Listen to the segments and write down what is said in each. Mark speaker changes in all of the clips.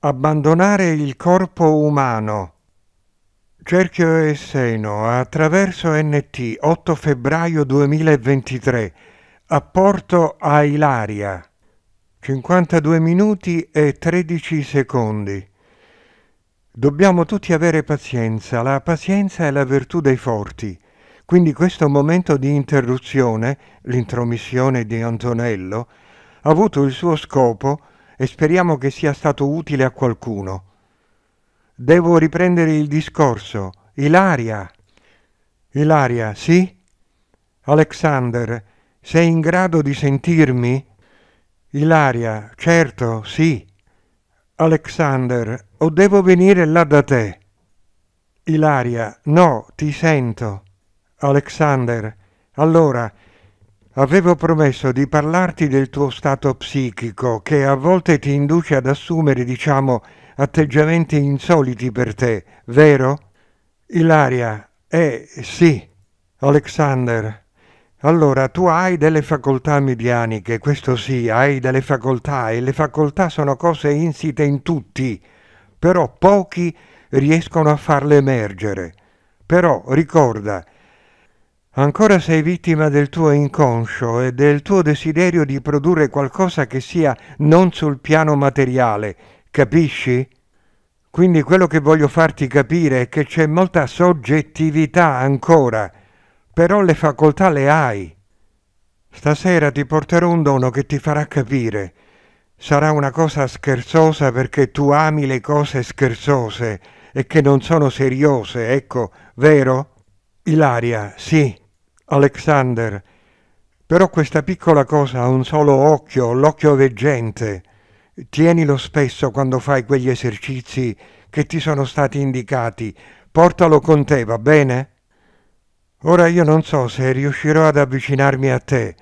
Speaker 1: Abbandonare il corpo umano. Cerchio e Seno attraverso NT 8 febbraio 2023 Apporto a Ilaria 52 minuti e 13 secondi. Dobbiamo tutti avere pazienza, la pazienza è la virtù dei forti. Quindi questo momento di interruzione, l'intromissione di Antonello, ha avuto il suo scopo e speriamo che sia stato utile a qualcuno. Devo riprendere il discorso. Ilaria. Ilaria, sì? Alexander, sei in grado di sentirmi? Ilaria, certo, sì. Alexander, o devo venire là da te? Ilaria, no, ti sento. Alexander, allora Avevo promesso di parlarti del tuo stato psichico che a volte ti induce ad assumere, diciamo, atteggiamenti insoliti per te, vero? Ilaria, eh sì. Alexander, allora tu hai delle facoltà medianiche, questo sì, hai delle facoltà e le facoltà sono cose insite in tutti, però pochi riescono a farle emergere. Però ricorda, Ancora sei vittima del tuo inconscio e del tuo desiderio di produrre qualcosa che sia non sul piano materiale, capisci? Quindi quello che voglio farti capire è che c'è molta soggettività ancora, però le facoltà le hai. Stasera ti porterò un dono che ti farà capire. Sarà una cosa scherzosa perché tu ami le cose scherzose e che non sono seriose, ecco, vero? Ilaria, sì, Alexander. Però questa piccola cosa ha un solo occhio, l'occhio veggente. Tienilo spesso quando fai quegli esercizi che ti sono stati indicati. Portalo con te, va bene? Ora io non so se riuscirò ad avvicinarmi a te.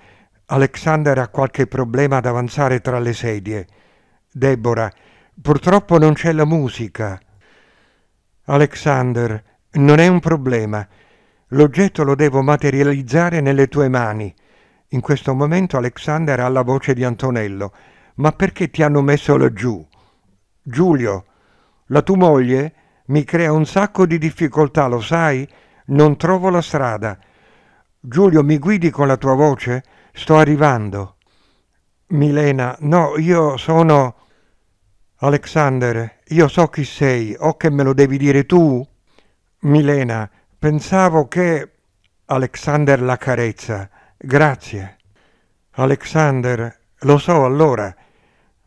Speaker 1: Alexander ha qualche problema ad avanzare tra le sedie. Deborah, purtroppo non c'è la musica. Alexander, non è un problema. L'oggetto lo devo materializzare nelle tue mani. In questo momento Alexander ha la voce di Antonello. Ma perché ti hanno messo laggiù? Giulio, la tua moglie mi crea un sacco di difficoltà, lo sai? Non trovo la strada. Giulio, mi guidi con la tua voce? Sto arrivando. Milena, no, io sono... Alexander, io so chi sei, o che me lo devi dire tu? Milena, Pensavo che Alexander la carezza. Grazie. Alexander, lo so allora,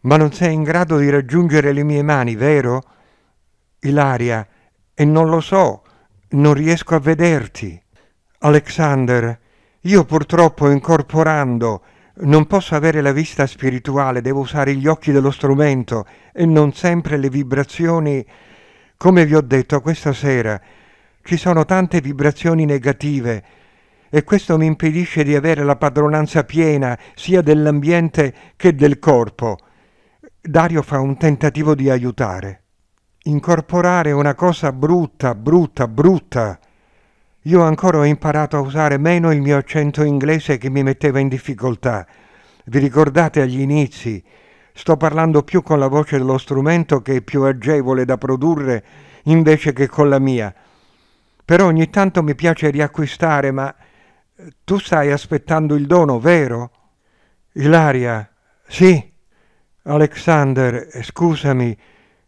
Speaker 1: ma non sei in grado di raggiungere le mie mani, vero? Ilaria, e non lo so, non riesco a vederti. Alexander, io purtroppo incorporando non posso avere la vista spirituale, devo usare gli occhi dello strumento e non sempre le vibrazioni. Come vi ho detto questa sera, ci sono tante vibrazioni negative e questo mi impedisce di avere la padronanza piena sia dell'ambiente che del corpo. Dario fa un tentativo di aiutare. Incorporare una cosa brutta, brutta, brutta. Io ancora ho imparato a usare meno il mio accento inglese che mi metteva in difficoltà. Vi ricordate agli inizi? Sto parlando più con la voce dello strumento che è più agevole da produrre invece che con la mia però ogni tanto mi piace riacquistare, ma eh, tu stai aspettando il dono, vero? Ilaria, sì. Alexander, eh, scusami,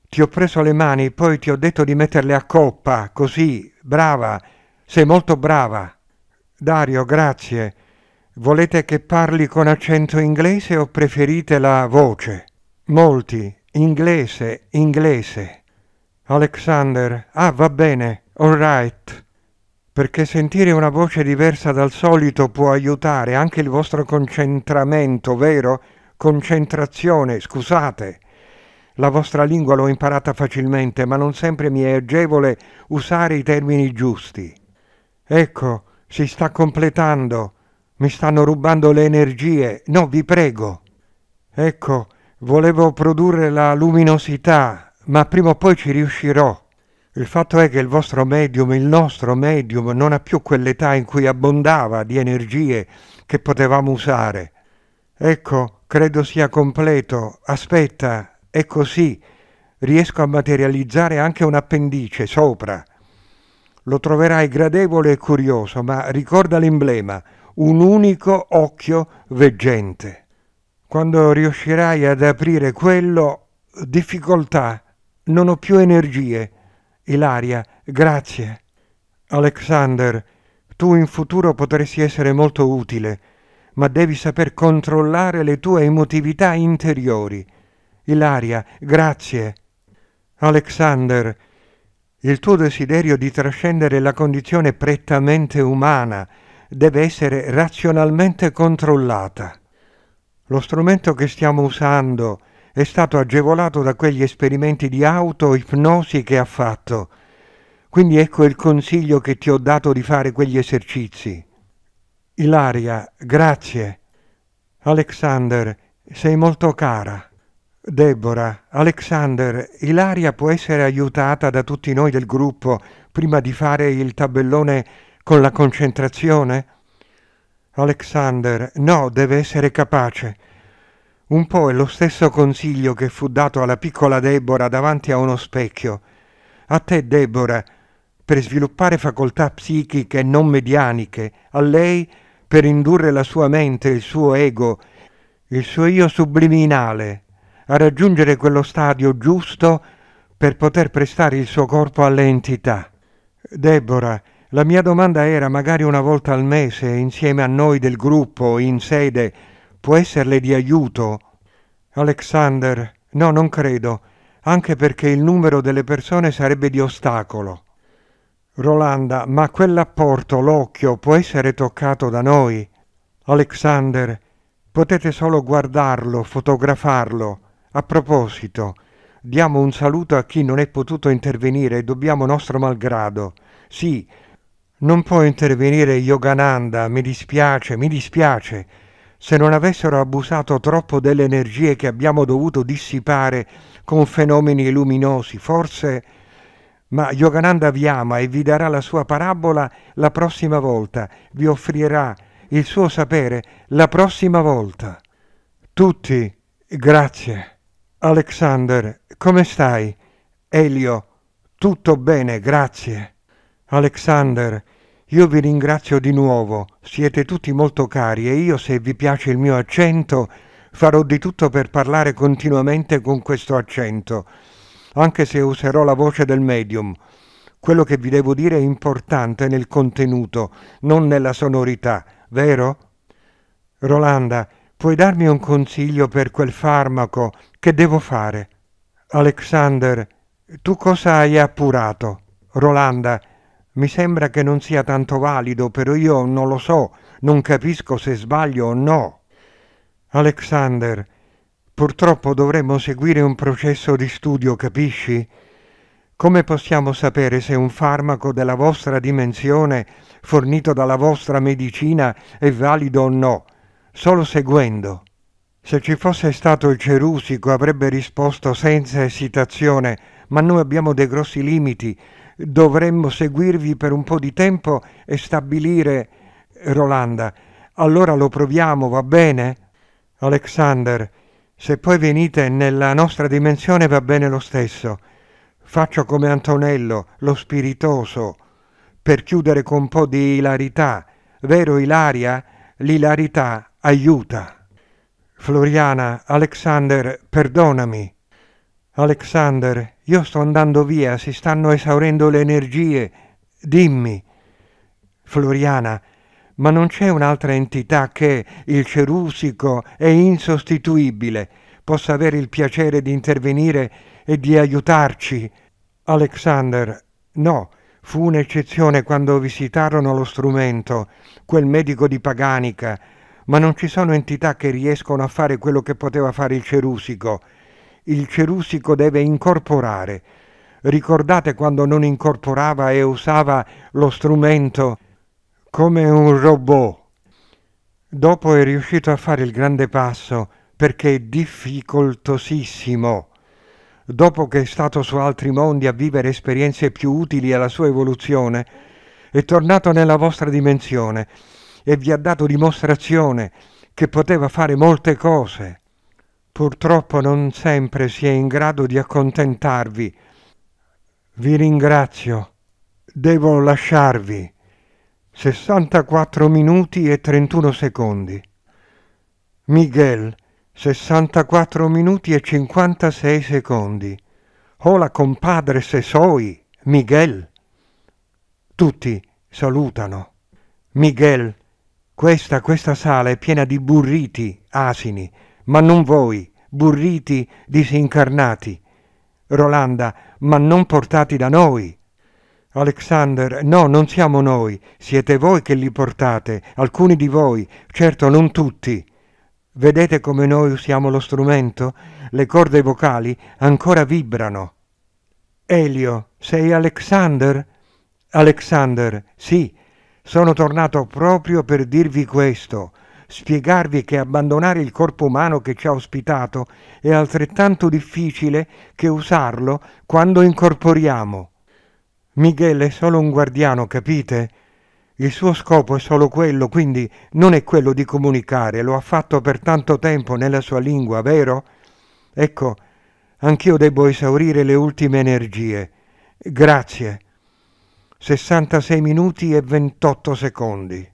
Speaker 1: ti ho preso le mani, poi ti ho detto di metterle a coppa, così, brava, sei molto brava. Dario, grazie. Volete che parli con accento inglese o preferite la voce? Molti, inglese, inglese. Alexander, ah, va bene. All right. perché sentire una voce diversa dal solito può aiutare anche il vostro concentramento, vero? Concentrazione, scusate. La vostra lingua l'ho imparata facilmente, ma non sempre mi è agevole usare i termini giusti. Ecco, si sta completando. Mi stanno rubando le energie. No, vi prego. Ecco, volevo produrre la luminosità, ma prima o poi ci riuscirò. Il fatto è che il vostro medium, il nostro medium, non ha più quell'età in cui abbondava di energie che potevamo usare. Ecco, credo sia completo. Aspetta, è così. Riesco a materializzare anche un appendice sopra. Lo troverai gradevole e curioso, ma ricorda l'emblema, un unico occhio veggente. Quando riuscirai ad aprire quello, difficoltà, non ho più energie Ilaria, grazie. Alexander, tu in futuro potresti essere molto utile, ma devi saper controllare le tue emotività interiori. Ilaria, grazie. Alexander, il tuo desiderio di trascendere la condizione prettamente umana deve essere razionalmente controllata. Lo strumento che stiamo usando è è stato agevolato da quegli esperimenti di auto-ipnosi che ha fatto. Quindi ecco il consiglio che ti ho dato di fare quegli esercizi. Ilaria, grazie. Alexander, sei molto cara. Deborah, Alexander, Ilaria può essere aiutata da tutti noi del gruppo prima di fare il tabellone con la concentrazione? Alexander, no, deve essere capace. Un po' è lo stesso consiglio che fu dato alla piccola Deborah davanti a uno specchio. A te, Deborah, per sviluppare facoltà psichiche non medianiche, a lei per indurre la sua mente, il suo ego, il suo io subliminale, a raggiungere quello stadio giusto per poter prestare il suo corpo alle entità. Deborah, la mia domanda era magari una volta al mese, insieme a noi del gruppo, in sede, può esserle di aiuto. Alexander, no, non credo, anche perché il numero delle persone sarebbe di ostacolo. Rolanda, ma quell'apporto, l'occhio, può essere toccato da noi. Alexander, potete solo guardarlo, fotografarlo. A proposito, diamo un saluto a chi non è potuto intervenire e dobbiamo nostro malgrado. Sì, non può intervenire Yogananda, mi dispiace, mi dispiace se non avessero abusato troppo delle energie che abbiamo dovuto dissipare con fenomeni luminosi, forse... Ma Yogananda vi ama e vi darà la sua parabola la prossima volta, vi offrirà il suo sapere la prossima volta. Tutti, grazie. Alexander, come stai? Elio, tutto bene, grazie. Alexander, io vi ringrazio di nuovo, siete tutti molto cari e io se vi piace il mio accento farò di tutto per parlare continuamente con questo accento, anche se userò la voce del medium. Quello che vi devo dire è importante nel contenuto, non nella sonorità, vero? Rolanda, puoi darmi un consiglio per quel farmaco? Che devo fare? Alexander, tu cosa hai appurato? Rolanda, mi sembra che non sia tanto valido, però io non lo so, non capisco se sbaglio o no. Alexander, purtroppo dovremmo seguire un processo di studio, capisci? Come possiamo sapere se un farmaco della vostra dimensione, fornito dalla vostra medicina, è valido o no? Solo seguendo. Se ci fosse stato il cerusico avrebbe risposto senza esitazione, ma noi abbiamo dei grossi limiti, dovremmo seguirvi per un po' di tempo e stabilire Rolanda. Allora lo proviamo, va bene? Alexander, se poi venite nella nostra dimensione va bene lo stesso. Faccio come Antonello, lo spiritoso, per chiudere con un po' di ilarità. Vero Ilaria? L'ilarità aiuta. Floriana, Alexander, perdonami. Alexander, io sto andando via, si stanno esaurendo le energie. Dimmi. Floriana, ma non c'è un'altra entità che, il cerusico e insostituibile, possa avere il piacere di intervenire e di aiutarci. Alexander, no, fu un'eccezione quando visitarono lo strumento, quel medico di Paganica, ma non ci sono entità che riescono a fare quello che poteva fare il cerusico il cerusico deve incorporare. Ricordate quando non incorporava e usava lo strumento come un robot? Dopo è riuscito a fare il grande passo perché è difficoltosissimo. Dopo che è stato su altri mondi a vivere esperienze più utili alla sua evoluzione, è tornato nella vostra dimensione e vi ha dato dimostrazione che poteva fare molte cose. Purtroppo non sempre si è in grado di accontentarvi. Vi ringrazio. Devo lasciarvi. 64 minuti e 31 secondi. Miguel, 64 minuti e 56 secondi. Hola compadre se soy, Miguel. Tutti salutano. Miguel, questa, questa sala è piena di burriti, asini, ma non voi, burriti disincarnati. Rolanda, ma non portati da noi. Alexander, no, non siamo noi, siete voi che li portate, alcuni di voi, certo non tutti. Vedete come noi usiamo lo strumento? Le corde vocali ancora vibrano. Elio, sei Alexander? Alexander, sì, sono tornato proprio per dirvi questo spiegarvi che abbandonare il corpo umano che ci ha ospitato è altrettanto difficile che usarlo quando incorporiamo. Miguel è solo un guardiano, capite? Il suo scopo è solo quello, quindi non è quello di comunicare, lo ha fatto per tanto tempo nella sua lingua, vero? Ecco, anch'io devo esaurire le ultime energie. Grazie. 66 minuti e 28 secondi.